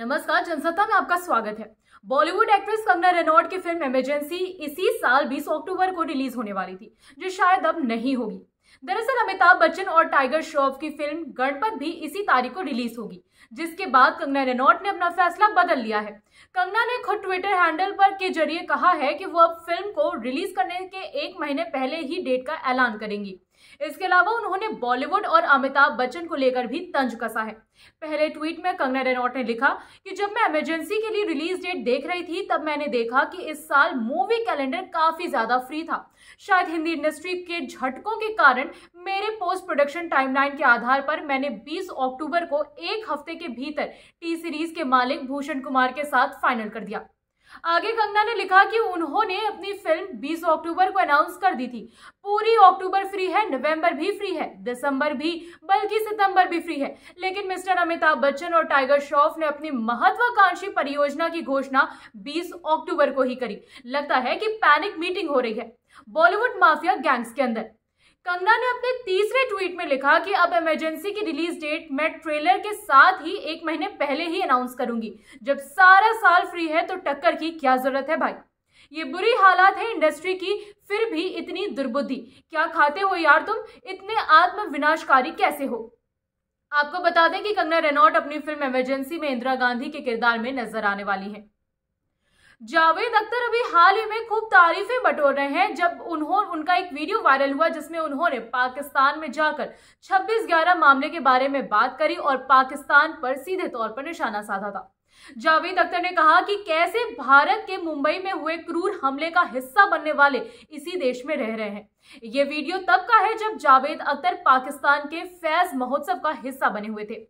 नमस्कार जनसत्ता में आपका स्वागत है बॉलीवुड एक्ट्रेस कंगना रेनॉल्ड की फिल्म इमरजेंसी इसी साल 20 अक्टूबर को रिलीज होने वाली थी जो शायद अब नहीं होगी दरअसल अमिताभ बच्चन और टाइगर श्रॉफ की फिल्म गणपत भी इसी तारीख को रिलीज होगी जिसके बाद कंगना रेनॉल्ड ने अपना फैसला बदल लिया है कंगना ने खुद ट्विटर हैंडल पर के जरिए कहा है कि वो अब फिल्म को रिलीज करने के एक महीने पहले ही डेट का ऐलान करेंगी इसके अलावा उन्होंने बॉलीवुड और अमिताभ बच्चन को लेकर भी तंज कसा है पहले ट्वीट में कंगना रेनॉट ने लिखा कि जब मैं इमरजेंसी के लिए रिलीज डेट देख रही थी तब मैंने देखा कि इस साल मूवी कैलेंडर काफी ज्यादा फ्री था शायद हिंदी इंडस्ट्री के झटकों के कारण मेरे पोस्ट प्रोडक्शन टाइमलाइन के आधार पर मैंने 20 अक्टूबर को एक हफ्ते के भीतर टी सीरीज के मालिक भूषण कुमार के साथ फाइनल कर दिया आगे कंगना ने लिखा कि उन्होंने अपनी फिल्म 20 अक्टूबर को अनाउंस कर दी थी पूरी अक्टूबर फ्री है नवंबर भी फ्री है दिसंबर भी बल्कि सितंबर भी फ्री है लेकिन मिस्टर अमिताभ बच्चन और टाइगर श्रॉफ ने अपनी महत्वाकांक्षी परियोजना की घोषणा 20 अक्टूबर को ही करी लगता है कि पैनिक मीटिंग हो रही है बॉलीवुड माफिया गैंग्स के अंदर कंगना ने अपने तीसरे ट्वीट में लिखा कि अब इमरजेंसी की रिलीज डेट मैं ट्रेलर के साथ ही एक महीने पहले ही अनाउंस करूंगी जब सारा साल फ्री है तो टक्कर की क्या जरूरत है भाई ये बुरी हालात है इंडस्ट्री की फिर भी इतनी दुर्बुद्धि क्या खाते हो यार तुम इतने आत्म विनाशकारी कैसे हो आपको बता दें कि कंगना रेनॉट अपनी फिल्म इमरजेंसी में इंदिरा गांधी के किरदार में नजर आने वाली है जावेद अख्तर अभी हाल ही में खूब तारीफें बटोर रहे हैं जब उन्होंने उनका एक वीडियो वायरल हुआ जिसमें उन्होंने पाकिस्तान में जाकर 26 ग्यारह मामले के बारे में बात करी और पाकिस्तान पर सीधे तौर पर निशाना साधा था जावेद अख्तर ने कहा कि कैसे भारत के मुंबई में हुए क्रूर हमले का हिस्सा बनने वाले इसी देश में रह रहे हैं ये वीडियो तब का है जब जावेद अख्तर पाकिस्तान के फैज महोत्सव का हिस्सा बने हुए थे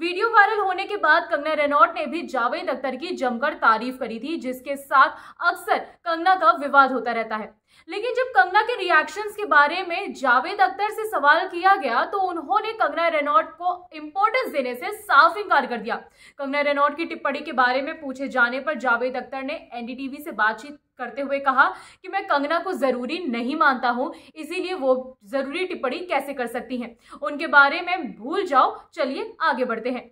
वीडियो वायरल होने के बाद कंगना रेनॉट ने भी जावेद अख्तर की जमकर तारीफ करी थी जिसके साथ अक्सर कंगना का विवाद होता रहता है लेकिन जब कंगना के रिएक्शंस के बारे में जावेद अख्तर से सवाल किया गया तो उन्होंने कंगना रेनॉट को इम्पोर्टेंस देने से साफ इनकार कर दिया कंगना रेनॉट की टिप्पणी के बारे में पूछे जाने पर जावेद अख्तर ने एनडीटीवी से बातचीत करते हुए कहा कि मैं कंगना को ज़रूरी नहीं मानता हूं इसीलिए वो ज़रूरी टिप्पणी कैसे कर सकती हैं उनके बारे में भूल जाओ चलिए आगे बढ़ते हैं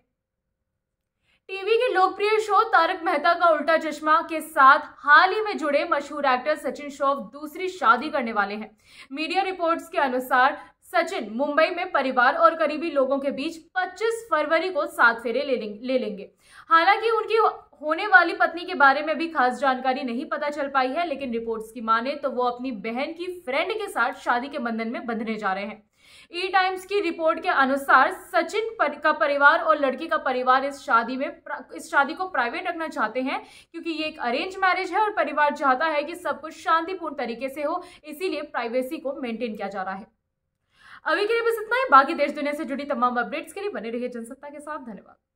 टीवी के लोकप्रिय शो तारक मेहता का उल्टा चश्मा के साथ हाल ही में जुड़े मशहूर एक्टर सचिन श्रॉफ दूसरी शादी करने वाले हैं मीडिया रिपोर्ट्स के अनुसार सचिन मुंबई में परिवार और करीबी लोगों के बीच 25 फरवरी को सात फेरे ले लेंगे हालांकि उनकी होने वाली पत्नी के बारे में भी खास जानकारी नहीं पता चल पाई है लेकिन रिपोर्ट्स की माने तो वो अपनी बहन की फ्रेंड के साथ शादी के बंधन में बंधने जा रहे हैं ई टाइम्स की रिपोर्ट के अनुसार सचिन पर, का परिवार और लड़की का परिवार इस शादी में इस शादी को प्राइवेट रखना चाहते हैं क्योंकि ये एक अरेंज मैरिज है और परिवार चाहता है कि सब कुछ शांतिपूर्ण तरीके से हो इसीलिए प्राइवेसी को मेंटेन किया जा रहा है अभी के लिए बस इतना ही बाकी देश दुनिया से जुड़ी तमाम अपडेट्स के लिए बने रहिए जनसत्ता के साथ धन्यवाद